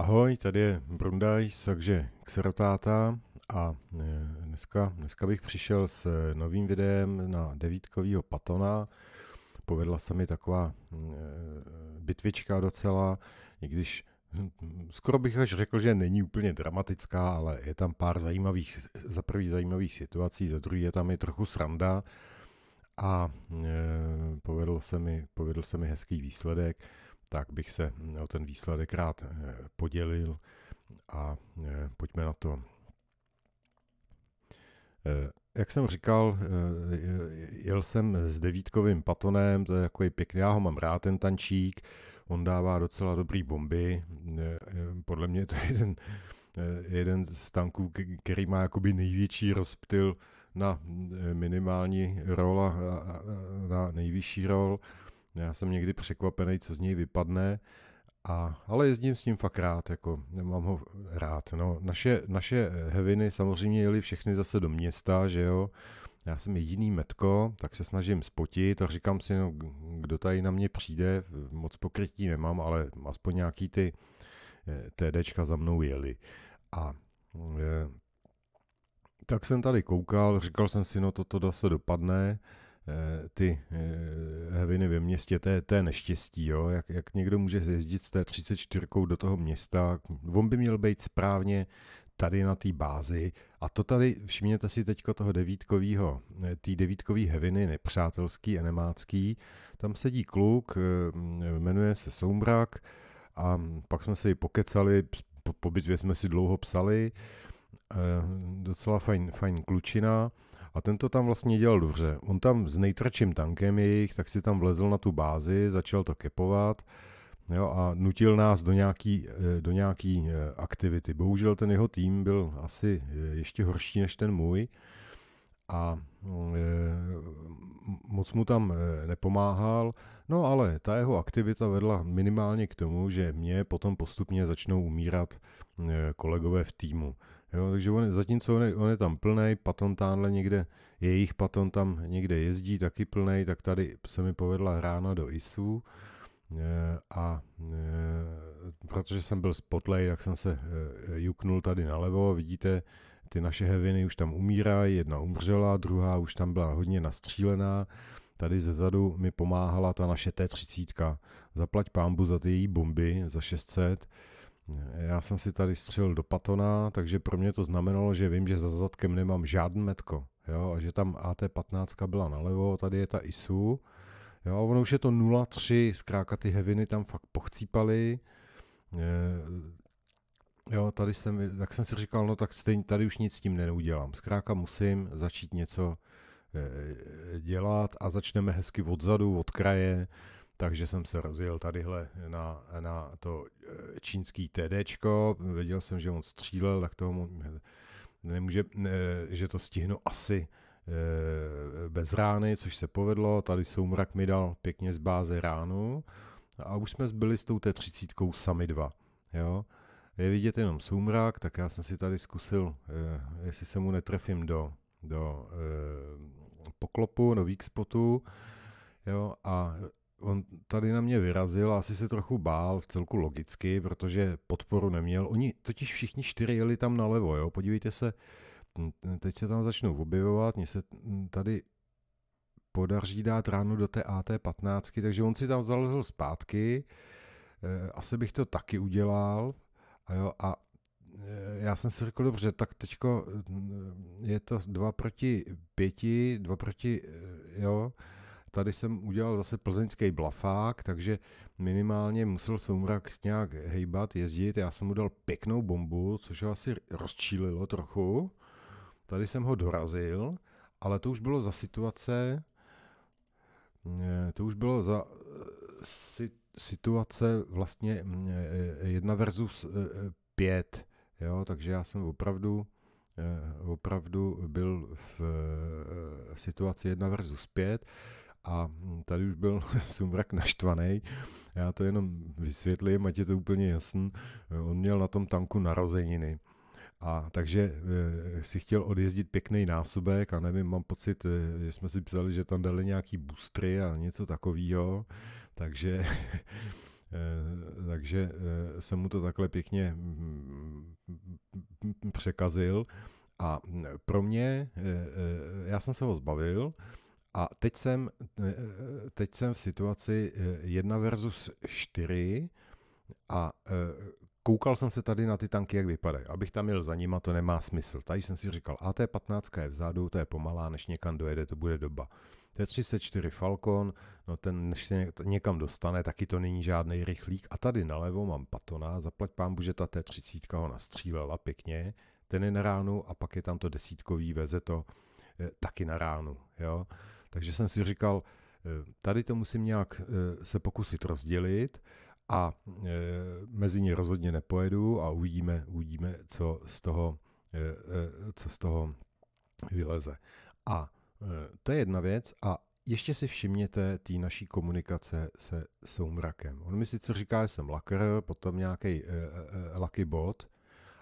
Ahoj, tady je Brundaj, takže Xerotáta a e, dneska, dneska bych přišel s e, novým videem na devítkovýho patona. Povedla se mi taková mm, e, bitvička docela, i když hm, skoro bych až řekl, že není úplně dramatická, ale je tam pár zajímavých, za prvý zajímavých situací, za druhý je tam i trochu sranda a povedl se mi, povedl se mi hezký výsledek tak bych se o ten výsledek rád eh, podělil a eh, pojďme na to. Eh, jak jsem říkal, jel jsem s devítkovým patonem, to je jako pěkný, já ho mám rád, ten tančík, on dává docela dobrý bomby, podle mě to je jeden, jeden z tanků, který má jakoby největší rozptyl na minimální rol a na nejvyšší rol. Já jsem někdy překvapený, co z něj vypadne, a, ale jezdím s ním fakt rád, jako mám ho rád. No, naše, naše heviny samozřejmě jeli všechny zase do města, že jo. Já jsem jediný metko, tak se snažím spotit a říkám si, no, kdo tady na mě přijde, moc pokrytí nemám, ale aspoň nějaký ty eh, TDčka za mnou jeli. A je, eh, tak jsem tady koukal, říkal jsem si, no toto zase dopadne, Eh, ty heviny eh, ve městě, to je, to je neštěstí, jo? Jak, jak někdo může jezdit s té 34 do toho města, on by měl být správně tady na té bázi a to tady, všimněte si teďko toho devítkovýho, eh, tý devítkový heviny, nepřátelský enemácký, tam sedí kluk, jmenuje se Soumbrak a pak jsme se ji pokecali, po, po bitvě jsme si dlouho psali, docela fajn, fajn klučina, a ten to tam vlastně dělal dobře. On tam s nejtrčím tankem jejich, tak si tam vlezl na tu bázi, začal to kepovat jo, a nutil nás do nějaký, eh, do nějaký eh, aktivity. Bohužel ten jeho tým byl asi eh, ještě horší než ten můj a moc mu tam nepomáhal, no ale ta jeho aktivita vedla minimálně k tomu, že mě potom postupně začnou umírat kolegové v týmu. Jo, takže on, zatímco on je, on je tam plný, Paton tamhle někde, jejich Paton tam někde jezdí taky plný, tak tady se mi povedla rána do ISU eh, a eh, protože jsem byl spotlej, tak jsem se eh, juknul tady nalevo, vidíte, ty naše heviny už tam umírají, jedna umřela, druhá už tam byla hodně nastřílená, tady ze zadu mi pomáhala ta naše T30, zaplať pámbu za ty její bomby za 600, já jsem si tady střelil do patona, takže pro mě to znamenalo, že vím, že za zadkem nemám žádný metko. Jo, a že tam AT15 byla nalevo, tady je ta ISU. Jo, a ono už je to 0,3, zkrátka ty heviny tam fakt pochcípaly. Eh, jo, tady jsem, tak jsem si říkal, no tak stejně tady už nic s tím neudělám. Zkrátka musím začít něco eh, dělat a začneme hezky odzadu, od kraje takže jsem se rozjel tadyhle na, na to eh, čínský TDčko, věděl jsem, že on střílel, tak toho nemůže, ne, že to stihnu asi eh, bez rány, což se povedlo, tady Soumrak mi dal pěkně z báze ránu a už jsme zbyli s tou T30 sami dva, jo. Je vidět jenom Soumrak, tak já jsem si tady zkusil, eh, jestli se mu netrefím do, do poklopu, do weak spotu, Jo, a On tady na mě vyrazil asi se trochu bál v celku logicky, protože podporu neměl. Oni totiž všichni čtyři jeli tam nalevo, jo. Podívejte se, teď se tam začnou objevovat, mně se tady podaří dát ráno do té AT15, takže on si tam zalezl zpátky, eh, asi bych to taky udělal a jo, a eh, já jsem si řekl, dobře, tak teďko je to dva proti pěti, dva proti, eh, jo, Tady jsem udělal zase plzeňský blafák, takže minimálně musel soumrak nějak hejbat, jezdit. Já jsem mu dal pěknou bombu, což ho asi rozčílilo trochu. Tady jsem ho dorazil, ale to už bylo za situace, eh, to už bylo za eh, situace vlastně eh, jedna versus pět, jo, takže já jsem opravdu opravdu byl v situaci 1 versus 5. A hm, tady už byl Sumrak naštvaný. Já to jenom vysvětlím, ať je to úplně jasný. Eh, on měl na tom tanku narozeniny. A takže e, si chtěl odjezdit pěkný násobek a nevím, mám pocit, e, že jsme si psali, že tam dali nějaký boostry a něco takového, takže, e, takže e, jsem mu to takhle pěkně hm, hm, překazil a pro mě, e, e, já jsem se ho zbavil, a teď jsem, eh, teď jsem v situaci 1 eh, versus 4 a eh, koukal jsem se tady na ty tanky, jak vypadají. Abych tam jel za nima, to nemá smysl. Tady jsem si říkal, a 15 je vzadu, to je pomalá, než někam dojede, to bude doba. T-34 Falcon, no ten než se někam dostane, taky to není žádný rychlík. A tady nalevo mám Patona, zaplať pán že ta T-30 ho nastřílela pěkně, ten je na ránu a pak je tam to desítkový, veze to taky na ránu, jo. Takže jsem si říkal, eh, tady to musím nějak eh, se pokusit rozdělit a eh, mezi ně rozhodně nepojedu a uvidíme, uvidíme co z toho, co z toho vyleze. A to je jedna věc a ještě si všimněte té naší komunikace se soumrakem. On mi sice říká, že jsem lakr, potom nějaký e, e, lucky bot,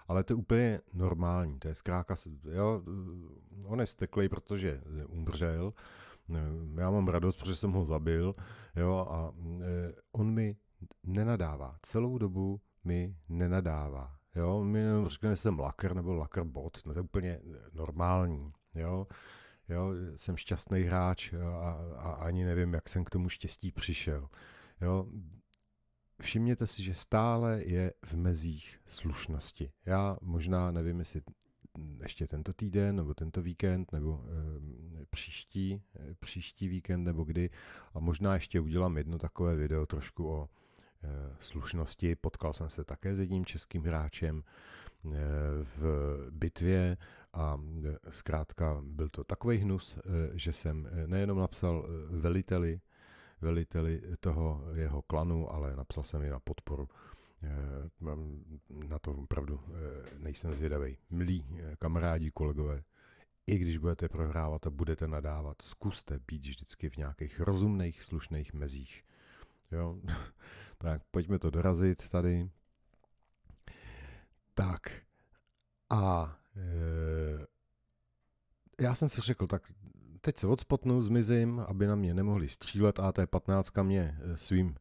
ale to je úplně normální, to je zkrátka, jo, on je vzteklý, protože umřel já mám radost, protože jsem ho zabil jo, a e, on mi nenadává. Celou dobu mi nenadává. Jo, on mi jenom řekne, že jsem lakr nebo lakr bot. No to je úplně normální. Jo. Jo, jsem šťastný hráč a, a ani nevím, jak jsem k tomu štěstí přišel. Jo, všimněte si, že stále je v mezích slušnosti. Já možná nevím, jestli ještě tento týden, nebo tento víkend, nebo e, příští, e, příští víkend, nebo kdy. A možná ještě udělám jedno takové video trošku o e, slušnosti. Potkal jsem se také s jedním českým hráčem e, v bitvě a e, zkrátka byl to takový hnus, e, že jsem nejenom napsal veliteli, veliteli toho jeho klanu, ale napsal jsem i na podporu Eh, mám na to opravdu eh, nejsem zvědavý. Milí eh, kamarádi, kolegové, i když budete prohrávat a budete nadávat, zkuste být vždycky v nějakých rozumných, slušných mezích. Jo? tak pojďme to dorazit tady. Tak. A e, já jsem si řekl, tak teď se odspotnu, zmizím, aby na mě nemohli střílet a té 15 mě svým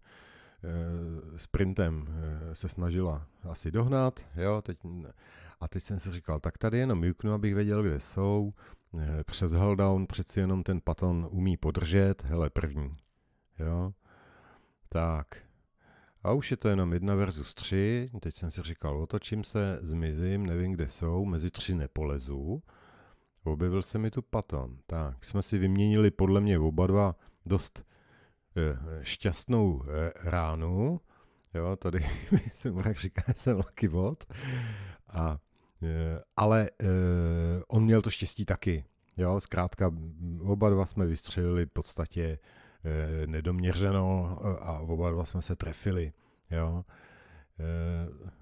Eh, sprintem eh, se snažila asi dohnat, jo, teď, a teď jsem si říkal, tak tady jenom juknu, abych věděl, kde jsou, eh, přes down přeci jenom ten paton umí podržet, hele, první, jo, tak, a už je to jenom jedna versus tři, teď jsem si říkal, otočím se, zmizím, nevím, kde jsou, mezi tři nepolezu, objevil se mi tu paton, tak, jsme si vyměnili podle mě oba dva dost Eh, šťastnou eh, ránu. Jo, tady jsem jak říká, že jsem Lucky Bot. A, eh, ale on měl to štěstí taky. Jo, zkrátka oba dva jsme vystřelili v podstatě nedoměřeno a oba dva jsme se trefili. Jo.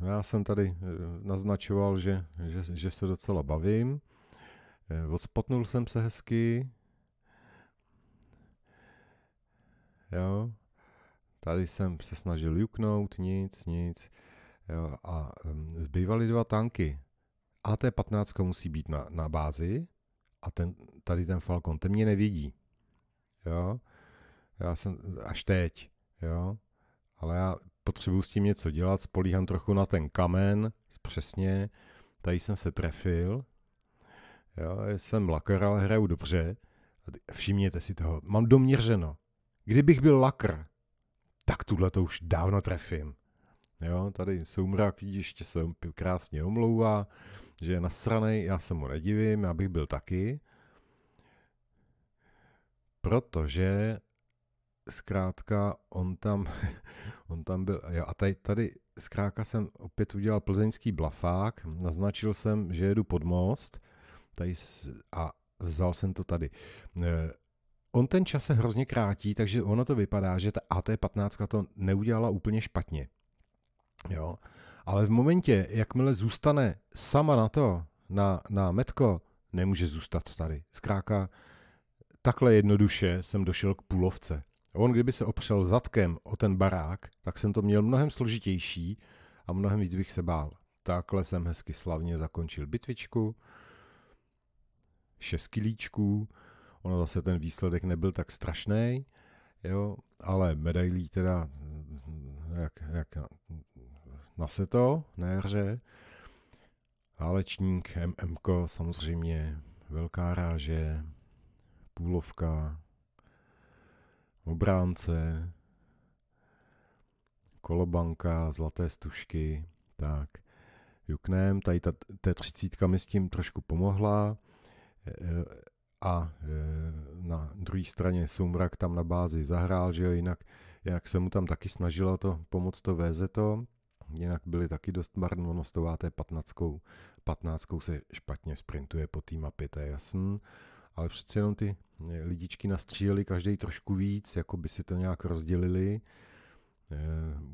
Já jsem tady naznačoval, že, že, že se docela bavím. Odspotnul jsem se hezky, jo. Tady jsem se snažil juknout, nic, nic. Jo, a um, zbývaly dva tanky. AT-15 musí být na, na bázi a ten, tady ten Falcon, ten mě nevidí. Jo? Já jsem až teď, jo? Ale já potřebuju s tím něco dělat, spolíhám trochu na ten kamen, přesně, tady jsem se trefil, jo, jsem lakeral, hraju dobře, všimněte si toho, mám doměřeno, Kdybych byl lakr, tak tuhle to už dávno trefím. Jo, tady soumrak, ještě se krásně omlouvá, že je nasraný, já se mu nedivím, já bych byl taky. Protože zkrátka on tam, on tam byl, jo, a tady, tady zkrátka jsem opět udělal plzeňský blafák, naznačil jsem, že jedu pod most, tady a vzal jsem to tady. Eh, On ten čas se hrozně krátí, takže ono to vypadá, že ta AT15 to neudělala úplně špatně. Jo? Ale v momentě, jakmile zůstane sama na to, na, na metko, nemůže zůstat tady. Zkrátka, takhle jednoduše jsem došel k půlovce. On kdyby se opřel zadkem o ten barák, tak jsem to měl mnohem složitější a mnohem víc bych se bál. Takhle jsem hezky slavně zakončil bitvičku, šest kilíčků, Ono zase ten výsledek nebyl tak strašný, jo, ale medailí teda jak, jak na, na seto, na jaře. Válečník, MMK samozřejmě, velká ráže, půlovka, obránce, kolobanka, zlaté stušky, tak juknem, tady ta T30 mi s tím trošku pomohla, e, e, a e, na druhé straně Sumrak tam na bázi zahrál, že jo, jinak, jinak se mu tam taky snažila to pomoct to to, jinak byli taky dost marnonostová té patnáctkou. 15. se špatně sprintuje po té mapě, to je jasný, ale přeci jenom ty e, lidičky nastříleli každý trošku víc, jako by si to nějak rozdělili. E,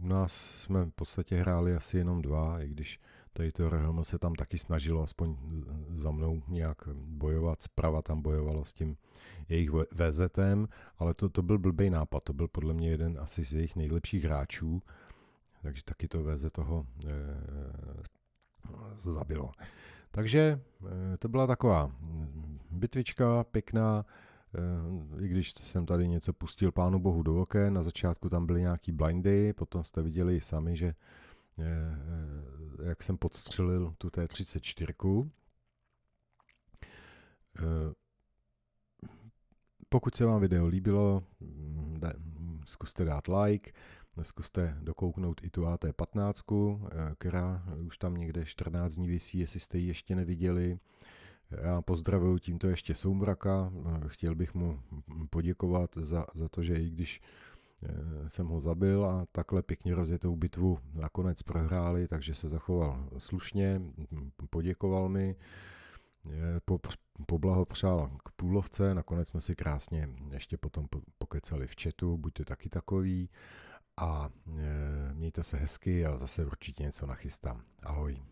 u nás jsme v podstatě hráli asi jenom dva, i když tady to RHM se tam taky snažilo aspoň za mnou nějak bojovat, zprava tam bojovalo s tím jejich VZM, ale to, to byl blbý nápad, to byl podle mě jeden asi z jejich nejlepších hráčů, takže taky to VZ toho e, zabilo. Takže e, to byla taková mm, bitvička pěkná, i když jsem tady něco pustil pánu bohu do oken, na začátku tam byly nějaký blindy, potom jste viděli sami, že Eh, eh, jak jsem podstřelil tu T34. Eh, pokud se vám video líbilo, mm, zkuste dát like, zkuste dokouknout i tu AT15, která už tam někde 14 dní vysí, jestli jste ji ještě neviděli. Já pozdravuju tímto ještě Soumraka, chtěl bych mu mm, poděkovat za, za to, že i když Eh, jsem ho zabil a takhle pěkně rozjetou bitvu nakonec prohráli, takže se zachoval slušně, hm, poděkoval mi, eh, po, poblahopřál k půlovce, nakonec jsme si krásně ještě potom pokecali v chatu, buďte taky takový a eh, mějte se hezky a zase určitě něco nachystám. Ahoj.